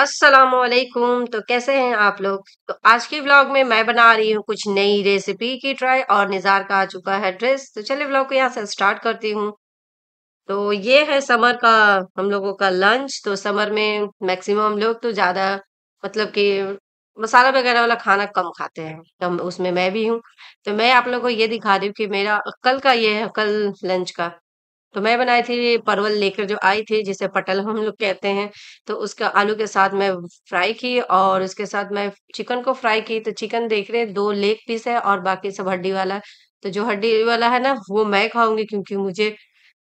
असलम तो कैसे हैं आप लोग तो आज के व्लॉग में मैं बना रही हूँ कुछ नई रेसिपी की ट्राई और निज़ार का आ चुका है ड्रेस तो चलिए व्लॉग को यहाँ से स्टार्ट करती हूँ तो ये है समर का हम लोगों का लंच तो समर में मैक्सिमम हम लोग तो ज़्यादा मतलब कि मसाला वगैरह वाला खाना कम खाते हैं तो उसमें मैं भी हूँ तो मैं आप लोगों को ये दिखा रही हूँ कि मेरा कल का ये है कल लंच का तो मैं बनाई थी परवल लेकर जो आई थी जिसे पटल हम लोग कहते हैं तो उसका आलू के साथ मैं फ्राई की और उसके साथ मैं चिकन को फ्राई की तो चिकन देख रहे दो लेग पीस है और बाकी सब हड्डी वाला तो जो हड्डी वाला है ना वो मैं खाऊंगी क्योंकि मुझे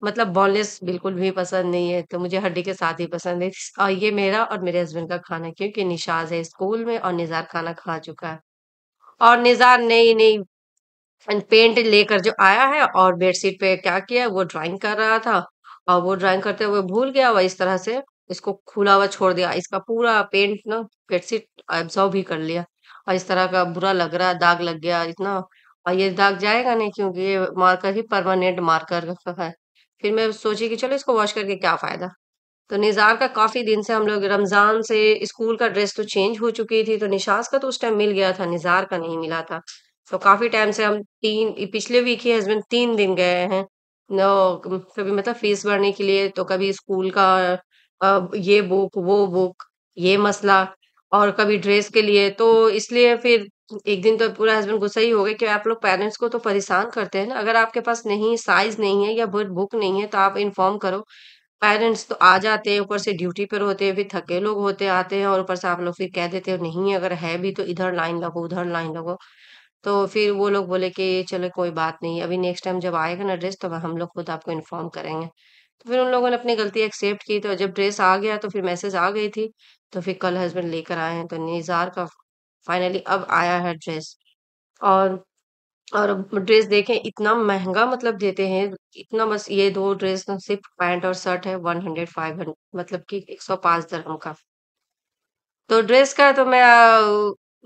मतलब बोनलेस बिल्कुल भी पसंद नहीं है तो मुझे हड्डी के साथ ही पसंद है और ये मेरा और मेरे हस्बैंड का खाना क्योंकि निशाज है स्कूल में और निजार खाना खा चुका है और निजार नई नई एंड पेंट लेकर जो आया है और बेडशीट पे क्या किया वो ड्राइंग कर रहा था और वो ड्राइंग करते हुए भूल गया वह इस तरह से इसको खुला हुआ छोड़ दिया इसका पूरा पेंट ना बेडशीट एब्जॉर्व भी कर लिया और इस तरह का बुरा लग रहा दाग लग गया इतना और ये दाग जाएगा नहीं क्योंकि ये मार्कर ही परमानेंट मार्कर है फिर मैं सोची कि चलो इसको वॉश करके क्या फायदा तो निज़ार का काफ़ी दिन से हम लोग रमज़ान से स्कूल का ड्रेस तो चेंज हो चुकी थी तो निशास का तो उस टाइम मिल गया था निज़ार का नहीं मिला था तो काफ़ी टाइम से हम तीन पिछले वीक ही हस्बैंड तीन दिन गए हैं। न कभी मतलब फीस भरने के लिए तो कभी स्कूल का ये बुक, वो बुक, ये मसला और कभी ड्रेस के लिए। तो इसलिए फिर एक दिन तो पूरा हस्बैंड गुस्सा ही हो गया कि आप लोग पेरेंट्स को तो परेशान करते हैं ना, अगर आपके पास नहीं साइज़ नहीं है या बुक नहीं है तो आप इन्फॉर्म करो। पेरेंट्स तो आ जाते हैं, ऊपर से ड्यूटी पर होते हैं, फिर थके लोग होते हैं, आते हैं और ऊपर से आप लोग फिर कह देते हो नहीं अगर है भी तो इधर लाइन लगो, उधर लाइन लगो। तो फिर वो लोग बोले कि चलो कोई बात नहीं अभी नेक्स्ट टाइम जब आएगा ना ड्रेस तो हम लोग खुद आपको इन्फॉर्म करेंगे तो फिर उन लोगों ने अपनी गलती एक्सेप्ट की तो जब ड्रेस आ गया तो फिर मैसेज आ गई थी तो फिर कल हस्बैंड लेकर आए हैं तो निज़ार का फाइनली अब आया है ड्रेस और और ड्रेस देखें इतना महंगा मतलब देते हैं इतना बस ये दो ड्रेस सिर्फ पैंट और शर्ट है वन हंड्रेड फाइव हंड्रेड मतलब कि एक सौ पाँच दरहम का तो ड्रेस का तो मैं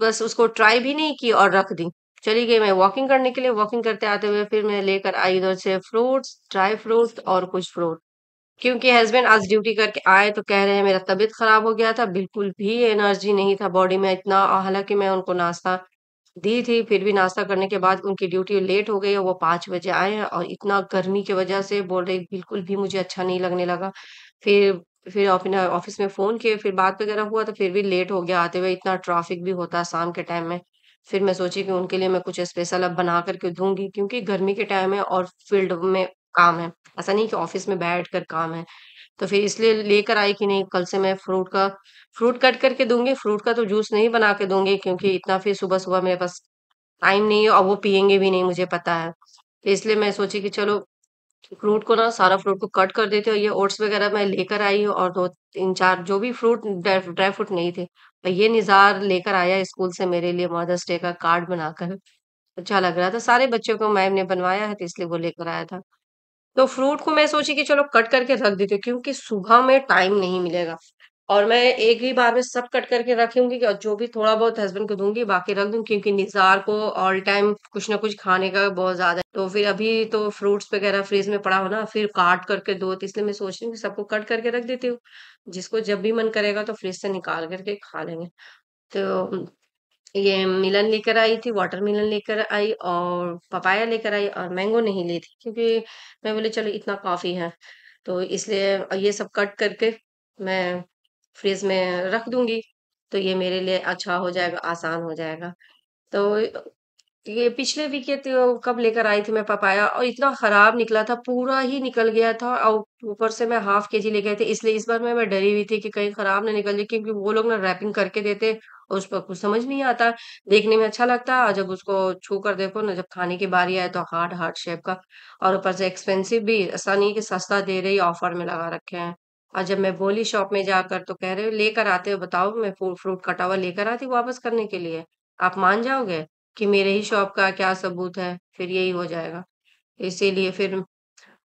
बस उसको ट्राई भी नहीं की और रख दी चली गई मैं वॉकिंग करने के लिए वॉकिंग करते आते हुए फिर मैं लेकर आई इधर से फ्रूट्स ड्राई फ्रूट्स और कुछ फ्रूट क्योंकि हस्बैंड आज ड्यूटी करके आए तो कह रहे हैं मेरा तबीयत खराब हो गया था बिल्कुल भी एनर्जी नहीं था बॉडी में इतना हालांकि मैं उनको नाश्ता दी थी फिर भी नाश्ता करने के बाद उनकी ड्यूटी लेट हो गई है वो पाँच बजे आए हैं और इतना गर्मी की वजह से बोल रहे बिल्कुल भी मुझे अच्छा नहीं लगने लगा फिर फिर अपने ऑफिस में फ़ोन किए फिर बात वगैरह हुआ तो फिर भी लेट हो गया आते हुए इतना ट्रैफिक भी होता है शाम के टाइम में फिर मैं सोची कि उनके लिए मैं कुछ स्पेशल अब बना करके दूंगी क्योंकि गर्मी के टाइम है और फ़ील्ड में काम है। ऐसा नहीं कि ऑफ़िस में बैठ कर काम है। तो फिर इसलिए लेकर आई कि नहीं कल से मैं फ्रूट का फ्रूट कट करके दूंगी फ्रूट का तो जूस नहीं बना के दूंगी क्योंकि इतना फिर सुबह-सुबह मेरे पास टाइम नहीं है और वो पियेंगे भी नहीं मुझे पता है। तो इसलिए मैं सोची कि चलो फ्रूट को ना सारा फ्रूट को कट कर देते हो ये ओट्स वगैरह मैं लेकर आई हूँ और दो तीन चार जो भी फ्रूट ड्राई फ्रूट नहीं थे ये निज़ार लेकर आया स्कूल से मेरे लिए मदर्स डे का कार्ड बनाकर अच्छा लग रहा था सारे बच्चों को मैम ने बनवाया है तो इसलिए वो लेकर आया था तो फ्रूट को मैं सोची कि चलो कट करके रख देती हूँ क्योंकि सुबह में टाइम नहीं मिलेगा और मैं एक ही बार में सब कट करके रखूंगी और जो भी थोड़ा बहुत हस्बैंड को दूंगी बाकी रख दूंगी क्योंकि निजार को ऑल टाइम कुछ ना कुछ खाने का बहुत ज्यादा तो फिर अभी तो फ्रूट्स वगैरह फ्रिज में पड़ा हो ना फिर काट करके दो तो इसलिए मैं सोच रही हूँ सबको कट करके रख देती हूँ जिसको जब भी मन करेगा तो फ्रिज से निकाल करके खा लेंगे तो ये मिलन लेकर आई थी वाटर मिलन लेकर आई और पपाया लेकर आई और मैंगो नहीं ली थी क्योंकि मैं बोले चलो इतना काफ़ी है तो इसलिए ये सब कट करके मैं फ्रिज में रख दूंगी तो ये मेरे लिए अच्छा हो जाएगा आसान हो जाएगा तो ये पिछले वीक ये कब लेकर आई थी मैं पपाया और इतना खराब निकला था पूरा ही निकल गया था और ऊपर से मैं हाफ के जी ले गए थे इसलिए इस बार मैं मैं डरी हुई थी कि कहीं खराब ना निकल जाए क्योंकि वो लोग ना रैपिंग करके देते और उस पर कुछ समझ नहीं आता देखने में अच्छा लगता है जब उसको छू कर देखो ना जब खाने की बारी आए तो हार्ड हार्ड शेप का और ऊपर से एक्सपेंसिव भी ऐसा नहीं कि सस्ता दे रही ऑफर में लगा रखे हैं और जब मैं बोली शॉप में जाकर तो कह रहे हो लेकर आते हो बताओ मैं फ्रूट कटा हुआ लेकर आती वापस करने के लिए आप मान जाओगे कि मेरे ही शॉप का क्या सबूत है फिर यही हो जाएगा इसीलिए फिर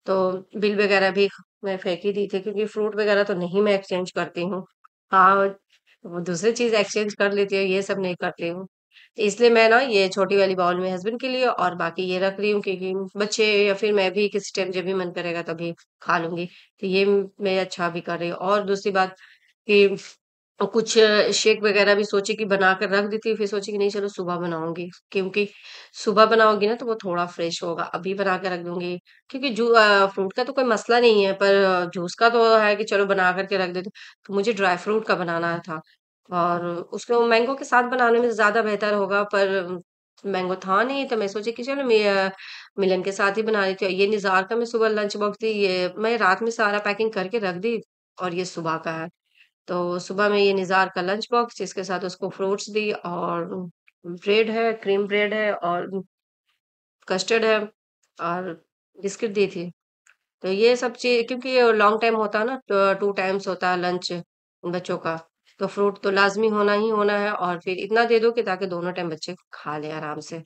तो बिल वगैरह भी मैं फेंक ही दी थी क्योंकि फ्रूट वगैरह तो नहीं मैं एक्सचेंज करती हूँ हाँ वो दूसरी चीज एक्सचेंज कर लेती हूँ ये सब नहीं करती हूँ तो इसलिए मैं ना ये छोटी वाली बाउल में हस्बैंड के लिए और बाकी ये रख रही हूँ क्योंकि बच्चे या फिर मैं भी किसी टाइम जब भी मन करेगा तभी खा लूंगी तो ये मैं अच्छा भी कर रही हूँ और दूसरी बात कि कुछ शेक वगैरह भी सोची कि बना कर रख देती फिर सोची कि नहीं चलो सुबह बनाऊंगी क्योंकि सुबह बनाओगी ना तो वो थोड़ा फ्रेश होगा अभी बना कर रख दूंगी क्योंकि जू फ्रूट का तो कोई मसला नहीं है पर जूस का तो है कि चलो बना करके रख देती तो मुझे ड्राई फ्रूट का बनाना था और उसको मैंगो के साथ बनाने में ज़्यादा बेहतर होगा पर मैंगो था नहीं तो मैं सोची कि चलो मैं मिलन के साथ ही बना रही थी ये निज़ार का मैं सुबह लंच बॉक्स थी ये मैं रात में सारा पैकिंग करके रख दी और ये सुबह का है तो सुबह में ये निज़ार का लंच बॉक्स इसके साथ उसको फ्रूट्स दी और ब्रेड है क्रीम ब्रेड है और कस्टर्ड है और बिस्किट दी थी तो ये सब चीज़ क्योंकि लॉन्ग टाइम होता है ना तो टू टाइम्स होता है लंच बच्चों का तो फ्रूट तो लाजमी होना ही होना है और फिर इतना दे दो कि ताकि दोनों टाइम बच्चे खा लें आराम से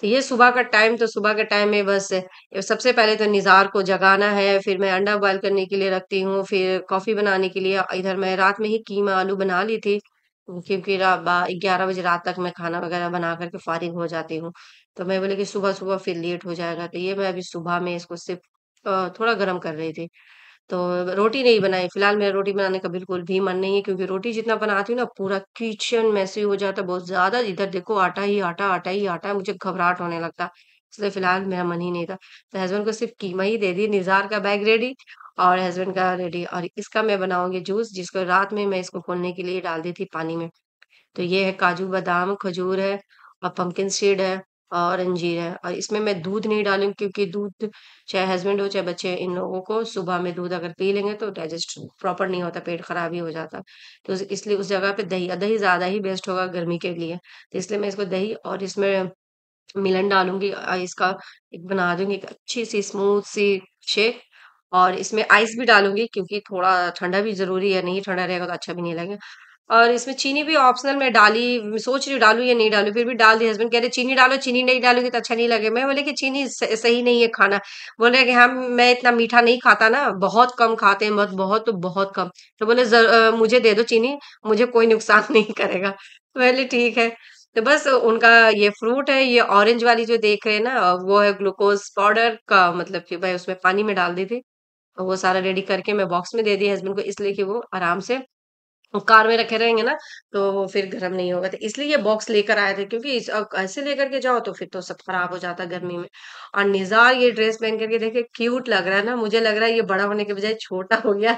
तो ये सुबह का टाइम तो सुबह के टाइम में बस सबसे पहले तो निज़ार को जगाना है फिर मैं अंडा बॉयल करने के लिए रखती हूँ फिर कॉफ़ी बनाने के लिए इधर मैं रात में ही कीमा आलू बना ली थी क्योंकि ग्यारह बजे रात तक मैं खाना वगैरह बना करके फारिग हो जाती हूँ तो मैं बोले कि सुबह सुबह फिर लेट हो जाएगा तो ये मैं अभी सुबह में इसको सिर्फ थोड़ा गर्म कर रही थी तो रोटी नहीं बनाई फिलहाल मेरा रोटी बनाने का बिल्कुल भी मन नहीं है क्योंकि रोटी जितना बनाती हूँ ना पूरा किचन मैसी हो जाता है बहुत ज़्यादा इधर देखो आटा ही आटा आटा ही आटा मुझे घबराहट होने लगता इसलिए फिलहाल मेरा मन ही नहीं था तो हस्बैंड को सिर्फ कीमा ही दे दी निज़ार का बैग रेडी और हस्बैंड का रेडी और इसका मैं बनाऊंगी जूस जिसको रात में मैं इसको खोलने के लिए डाल दी थी पानी में तो ये है काजू बादाम खजूर है और पंकिन सीड है और अंजीर है और इसमें मैं दूध नहीं डालूँ क्योंकि दूध चाहे हस्बैंड हो चाहे बच्चे इन लोगों को सुबह में दूध अगर पी लेंगे तो डाइजेस्ट प्रॉपर नहीं होता पेट खराब ही हो जाता तो इसलिए उस जगह पे दही दही ज़्यादा ही बेस्ट होगा गर्मी के लिए तो इसलिए मैं इसको दही और इसमें मिलन डालूंगी इसका एक बना दूंगी एक अच्छी सी स्मूथ सी शेक और इसमें आइस भी डालूंगी क्योंकि थोड़ा ठंडा भी जरूरी है नहीं ठंडा रहेगा तो अच्छा भी नहीं लगेगा और इसमें चीनी भी ऑप्शनल में डाली सोच रही हूँ डालू या नहीं डालू फिर भी डाल दी हस्बैंड कह रहे चीनी डालो चीनी नहीं डालोगे तो अच्छा नहीं लगे मैं बोले कि चीनी सही नहीं है खाना बोल रहे कि हम मैं इतना मीठा नहीं खाता ना बहुत कम खाते हैं बहुत बहुत तो बहुत कम तो बोले जर, मुझे दे दो चीनी मुझे कोई नुकसान नहीं करेगा तो बोले ठीक है तो बस उनका ये फ्रूट है ये ऑरेंज वाली जो देख रहे हैं ना वो है ग्लूकोज पाउडर का मतलब कि भाई उसमें पानी में डाल दी थी वो सारा रेडी करके मैं बॉक्स में दे दी हस्बैंड को इसलिए कि वो आराम से तो कार में रखे रहेंगे ना तो फिर गर्म नहीं होगा तो इसलिए ये बॉक्स लेकर आए थे क्योंकि इस, ऐसे लेकर के जाओ तो फिर तो सब खराब हो जाता गर्मी में और निजार ये ड्रेस पहन करके देखे क्यूट लग रहा है ना मुझे लग रहा है ये बड़ा होने के बजाय छोटा हो गया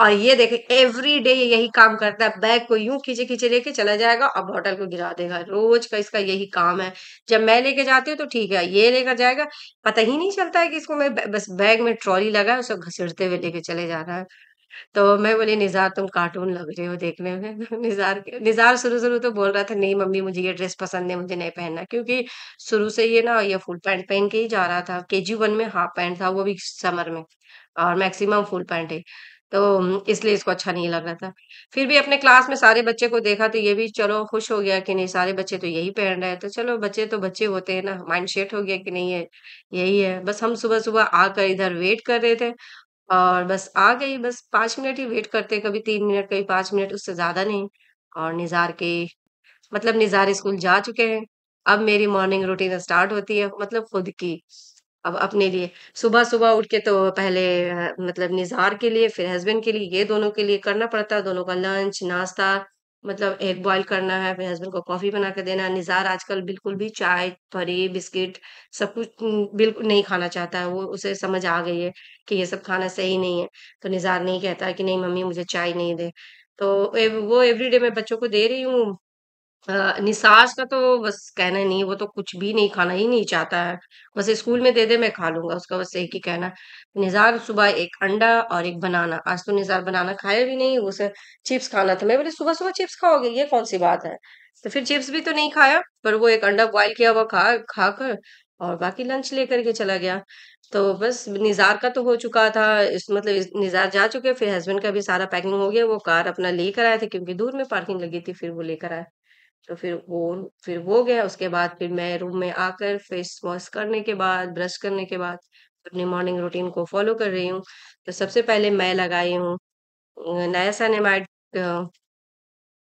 और ये देखे एवरी डे ये यही काम करता है बैग को यूं खींचे खींचे लेके चला जाएगा और बॉटल को गिरा देगा रोज का इसका यही काम है जब मैं लेके जाती हूँ तो ठीक है ये लेकर जाएगा पता ही नहीं चलता है कि इसको मैं बस बैग में ट्रॉली लगा है उसे घसीटते हुए लेके चले जा रहा है तो मैं बोली निज़ार तुम कार्टून लग रहे हो देखने में निज़ार निज़ार शुरू-शुरू तो बोल रहा था नहीं मम्मी मुझे ये ड्रेस पसंद है मुझे नहीं पहनना क्योंकि शुरू से ये ना ये फुल पैंट पहन के ही जा रहा था के जी वन में हाफ पैंट था वो भी समर में और मैक्सिमम फुल पैंट है। तो इसलिए इसको अच्छा नहीं लग रहा था। फिर भी अपने क्लास में सारे बच्चे को देखा तो ये भी चलो खुश हो गया कि नहीं सारे बच्चे तो यही पहन रहे हैं तो चलो बच्चे तो बच्चे होते हैं ना माइंड सेट हो गया कि नहीं ये यही है। बस हम सुबह-सुबह आकर इधर वेट कर रहे थे और बस आ गई बस पांच मिनट ही वेट करते कभी तीन मिनट कभी पांच मिनट उससे ज़्यादा नहीं और निज़ार के मतलब निज़ार स्कूल जा चुके हैं अब मेरी मॉर्निंग रूटीन स्टार्ट होती है मतलब खुद की अब अपने लिए सुबह सुबह उठ के तो पहले मतलब निज़ार के लिए फिर हस्बैंड के लिए ये दोनों के लिए करना पड़ता है दोनों का लंच नाश्ता मतलब एग बॉइल करना है अपने हस्बैंड को कॉफी बना के देना है निजार आजकल बिल्कुल भी चाय परी बिस्किट सब कुछ बिल्कुल नहीं खाना चाहता है वो उसे समझ आ गई है कि ये सब खाना सही नहीं है तो निजार नहीं कहता है कि नहीं मम्मी मुझे चाय नहीं दे तो वो एवरीडे मैं बच्चों को दे रही हूँ अ, निसाज का तो बस कहना नहीं वो तो कुछ भी नहीं खाना ही नहीं चाहता है। बस स्कूल में दे दे मैं खा लूंगा उसका बस एक ही कहना निज़ार सुबह एक अंडा और एक बनाना, आज तो निज़ार बनाना खाया भी नहीं, उसे चिप्स खाना था। मैं बोले सुबह-सुबह चिप्स खाओगे, ये कौन-सी बात है? तो फिर चिप्स भी तो नहीं खाया, पर वो एक अंडा बॉयल किया हुआ खा खाकर और बाकी लंच लेकर के चला गया। तो बस निज़ार का तो हो चुका था इस मतलब निज़ार जा चुके, फिर हस्बैंड का भी सारा पैकिंग हो गया, वो कार अपना लेकर आए थे क्योंकि दूर में पार्किंग लगी थी, फिर वो लेकर आए। तो फिर वो फिर वो गया उसके बाद फिर मैं रूम में आकर फेस वॉश करने के बाद ब्रश करने के बाद अपनी मॉर्निंग रूटीन को फॉलो कर रही हूँ तो सबसे पहले मैं लगाई हूँ नया नायासानेमाइड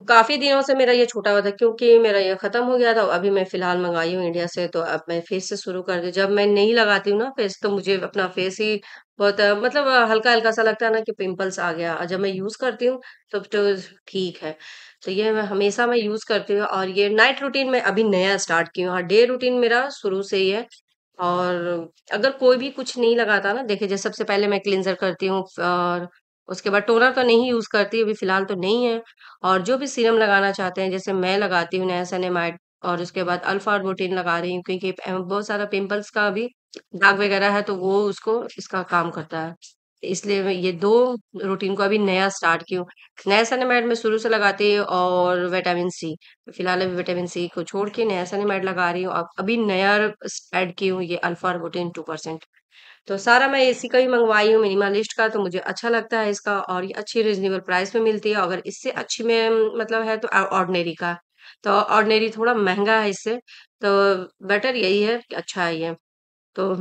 काफ़ी दिनों से मेरा ये छूटा हुआ था क्योंकि मेरा ये ख़त्म हो गया था अभी मैं फ़िलहाल मंगाई हूँ इंडिया से तो अब मैं फेस से शुरू कर दी जब मैं नहीं लगाती हूँ ना फेस तो मुझे अपना फेस ही बहुत मतलब हल्का-हल्का सा लगता है ना कि पिंपल्स आ गया और जब मैं यूज़ करती हूँ तब तो ठीक है। तो ये मैं हमेशा मैं यूज़ करती हूँ और ये नाइट रूटीन मैं अभी नया स्टार्ट की हूँ और डे रूटीन मेरा शुरू से ही है। और अगर कोई भी कुछ नहीं लगाता ना देखे जैसे सबसे पहले मैं क्लिनजर करती हूँ और उसके बाद टोनर तो नहीं यूज़ करती अभी फ़िलहाल तो नहीं है और जो भी सीरम लगाना चाहते हैं जैसे मैं लगाती हूँ नैसनामाइड और उसके बाद अल्फा और बोटीन लगा रही हूँ क्योंकि बहुत सारा पिंपल्स का भी दाग वगैरह है तो वो उसको इसका काम करता है इसलिए मैं ये दो रूटीन को अभी नया स्टार्ट की हूँ नया सनेमाइड में शुरू से लगाती हूँ और विटामिन सी फिलहाल अभी विटामिन सी को छोड़ के नया सनेमाइड लगा रही हूँ अभी नया एड की हूँ ये अल्फा और बोटीन टू परसेंट तो सारा मैं एसी का ही मंगवाई हूँ मिनिमलिस्ट का तो मुझे अच्छा लगता है इसका और ये अच्छी रिजनेबल प्राइस में मिलती है अगर इससे अच्छी में मतलब है तो ऑर्डनेरी का तो ऑर्डनेरी थोड़ा महंगा है इससे तो बेटर यही है कि अच्छा है ये तो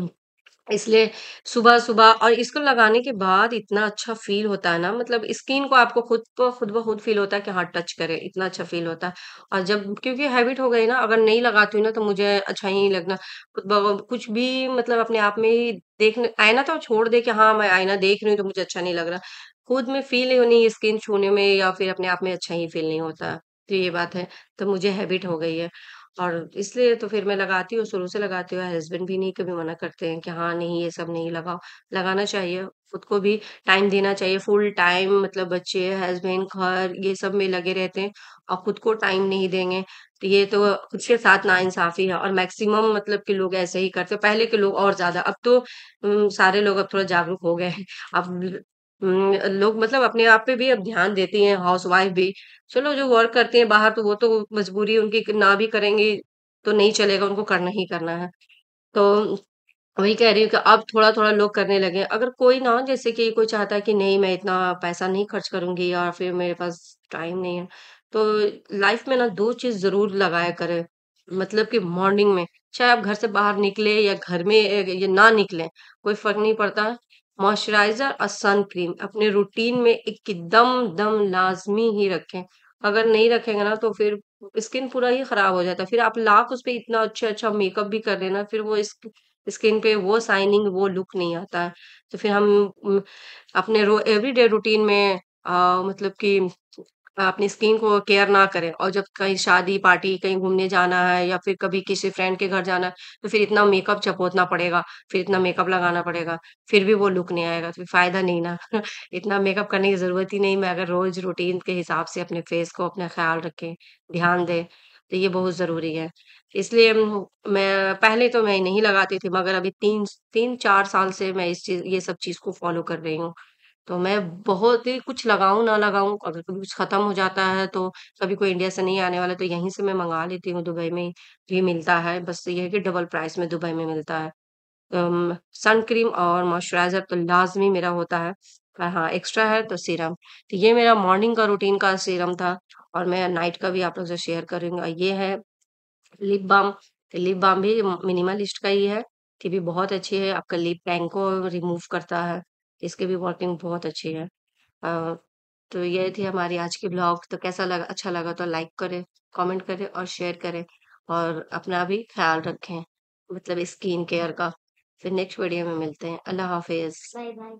इसलिए सुबह सुबह और इसको लगाने के बाद इतना अच्छा फील होता है ना मतलब स्किन को आपको खुद को खुद ब खुद फील होता है कि हाँ टच करे इतना अच्छा फील होता है और जब क्योंकि हैबिट हो गई ना अगर नहीं लगाती हूँ ना तो मुझे अच्छा ही नहीं लगना खुद ब कुछ भी मतलब अपने आप में ही देखने आईना तो छोड़ दे कि हाँ मैं आईना देख रही हूँ तो मुझे अच्छा नहीं लग रहा खुद में फील नहीं स्किन छूने में या फिर अपने आप में अच्छा ही फील नहीं होता तो ये बात है तो मुझे हैबिट हो गई है और इसलिए तो फिर मैं लगाती हूँ शुरू से लगाती हूँ हस्बैंड भी नहीं कभी मना करते हैं कि हाँ नहीं ये सब नहीं लगाओ लगाना चाहिए खुद को भी टाइम देना चाहिए फुल टाइम मतलब बच्चे हस्बैंड घर ये सब में लगे रहते हैं और खुद को टाइम नहीं देंगे तो ये तो खुद के साथ ना इंसाफी है और मैक्सिमम मतलब कि लोग ऐसे ही करते पहले के लोग और ज्यादा अब तो सारे लोग अब थोड़ा जागरूक हो गए हैं अब लोग मतलब अपने आप पे भी अब ध्यान देती हैं हाउस वाइफ भी चलो जो वर्क करती हैं बाहर तो वो तो मजबूरी उनकी ना भी करेंगी तो नहीं चलेगा उनको करना ही करना है तो वही कह रही हूँ कि अब थोड़ा थोड़ा लोग करने लगे अगर कोई ना जैसे कि कोई चाहता है कि नहीं मैं इतना पैसा नहीं खर्च करूंगी या फिर मेरे पास टाइम नहीं है तो लाइफ में ना दो चीज जरूर लगाया करे मतलब कि मॉर्निंग में चाहे आप घर से बाहर निकले या घर में ये ना निकले कोई फर्क नहीं पड़ता मॉइस्चराइजर और सन क्रीम अपने रूटीन में एकदम दम लाजमी ही रखें अगर नहीं रखेंगे ना तो फिर स्किन पूरा ही खराब हो जाता है फिर आप लाख उस पर इतना अच्छा अच्छा मेकअप भी कर लेना फिर वो स्किन पे वो साइनिंग वो लुक नहीं आता है तो फिर हम अपने रो एवरीडे रूटीन में आ, मतलब कि अपनी स्किन को केयर ना करें और जब कहीं शादी पार्टी कहीं घूमने जाना है या फिर कभी किसी फ्रेंड के घर जाना है तो फिर इतना मेकअप चपोतना पड़ेगा फिर इतना मेकअप लगाना पड़ेगा फिर भी वो लुक नहीं आएगा तो फिर फायदा नहीं ना इतना मेकअप करने की जरूरत ही नहीं मैं अगर रोज रूटीन के हिसाब से अपने फेस को अपना ख्याल रखें ध्यान दें तो ये बहुत ज़रूरी है इसलिए मैं पहले तो मैं नहीं लगाती थी मगर अभी तीन तीन चार साल से मैं इस चीज़ ये सब चीज़ को फॉलो कर रही हूँ तो मैं बहुत ही कुछ लगाऊँ ना लगाऊँ, अगर कभी कुछ ख़त्म हो जाता है तो कभी कोई इंडिया से नहीं आने वाला है, तो यहीं से मैं मंगा लेती हूँ, दुबई में भी मिलता है, बस ये है कि डबल प्राइस में दुबई में मिलता है। सन सनक्रीम और मॉइस्चराइज़र तो लाज़मी मेरा होता है पर हाँ, एक्स्ट्रा है तो सीरम। तो ये मेरा मॉर्निंग का रूटीन का सीरम था और मैं नाइट का भी आप लोग से शेयर करूँगा। ये है लिप बाम, तो लिप बाम भी मिनिमलिस्ट का ही है, ये भी बहुत अच्छी है, आपका लिप टैंक को रिमूव करता है। इसकी भी वॉटिंग बहुत अच्छी है तो ये थी हमारी आज की ब्लॉग तो कैसा लगा अच्छा लगा तो लाइक करें कमेंट करें और शेयर करें और अपना भी ख्याल रखें मतलब स्किन केयर का फिर नेक्स्ट वीडियो में मिलते हैं अल्लाह हाफिज़ बाय बाय